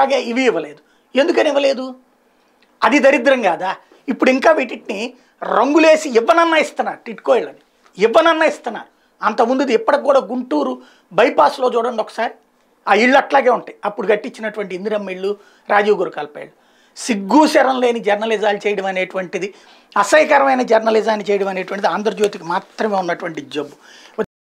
అలాగే ఇవి ఇవ్వలేదు ఎందుకని ఇవ్వలేదు అది దరిద్రం కాదా ఇప్పుడు ఇంకా వీటిని రంగులేసి ఇవ్వనన్నా ఇస్తున్నారు టిట్కోళ్ళని ఇవ్వనన్నా ఇస్తున్నారు అంతకుముందుది ఇప్పటికి కూడా గుంటూరు బైపాస్లో చూడండి ఒకసారి ఆ ఇళ్ళు అట్లాగే ఉంటాయి అప్పుడు కట్టించినటువంటి ఇందిరమ్మ ఇళ్ళు రాజీవ్ గురకాల్ప ఇళ్ళు సిగ్గు శరం లేని జర్నలిజాలు చేయడం అనేటువంటిది అసహ్యకరమైన జర్నలిజాన్ని చేయడం అనేటువంటిది ఆంధ్రజ్యోతికి మాత్రమే ఉన్నటువంటి జబ్బు